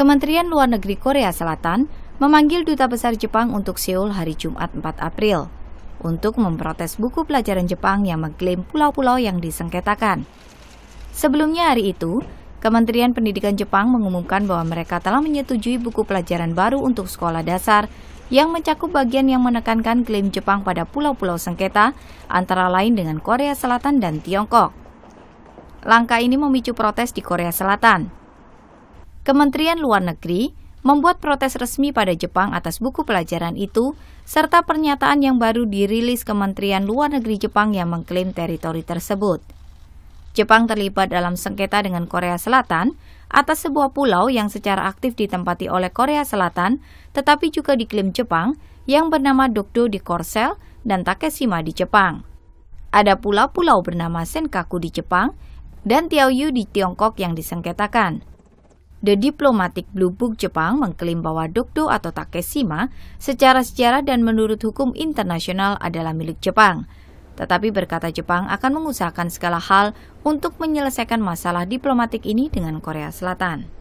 Kementerian Luar Negeri Korea Selatan memanggil Duta Besar Jepang untuk Seoul hari Jumat 4 April untuk memprotes buku pelajaran Jepang yang mengklaim pulau-pulau yang disengketakan. Sebelumnya hari itu, Kementerian Pendidikan Jepang mengumumkan bahwa mereka telah menyetujui buku pelajaran baru untuk sekolah dasar yang mencakup bagian yang menekankan klaim Jepang pada pulau-pulau sengketa, antara lain dengan Korea Selatan dan Tiongkok. Langkah ini memicu protes di Korea Selatan. Kementerian Luar Negeri membuat protes resmi pada Jepang atas buku pelajaran itu, serta pernyataan yang baru dirilis Kementerian Luar Negeri Jepang yang mengklaim teritori tersebut. Jepang terlibat dalam sengketa dengan Korea Selatan atas sebuah pulau yang secara aktif ditempati oleh Korea Selatan, tetapi juga diklaim Jepang, yang bernama Dokdo di Korsel dan Takeshima di Jepang. Ada pula pulau bernama Senkaku di Jepang dan Tiaoyu di Tiongkok yang disengketakan. The Diplomatic Blue Book Jepang mengklaim bahwa Dokdo atau Takeshima secara sejarah dan menurut hukum internasional adalah milik Jepang. Tetapi berkata Jepang akan mengusahakan segala hal untuk menyelesaikan masalah diplomatik ini dengan Korea Selatan.